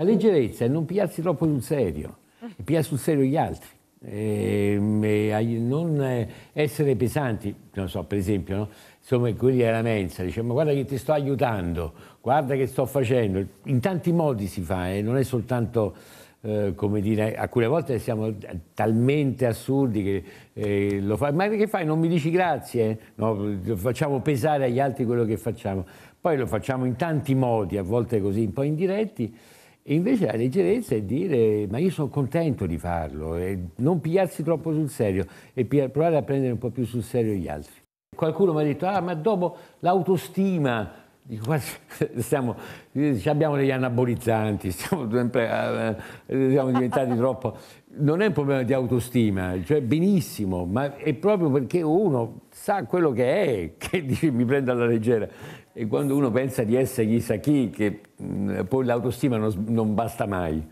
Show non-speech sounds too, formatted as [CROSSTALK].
La leggerezza è non pigliarsi troppo sul serio, pigliare sul serio gli altri. Ehm, e, e, non eh, essere pesanti, non so, per esempio, no? insomma, quelli della mensa, dice ma guarda che ti sto aiutando, guarda che sto facendo, in tanti modi si fa, eh? non è soltanto eh, come dire, alcune volte siamo talmente assurdi che eh, lo fai, ma che fai, non mi dici grazie, no? facciamo pesare agli altri quello che facciamo, poi lo facciamo in tanti modi, a volte così un po' indiretti, e invece la leggerezza è dire ma io sono contento di farlo e non pigliarsi troppo sul serio e provare a prendere un po' più sul serio gli altri. Qualcuno mi ha detto ah ma dopo l'autostima Dico, guarda, [LAUGHS] stiamo, abbiamo degli anabolizzanti, siamo, [LAUGHS] eh, eh, siamo diventati [LAUGHS] troppo... Non è un problema di autostima, cioè benissimo, ma è proprio perché uno sa quello che è, che dice mi prende alla leggera. E quando uno pensa di essere chissà chi, che mm, poi l'autostima non, non basta mai.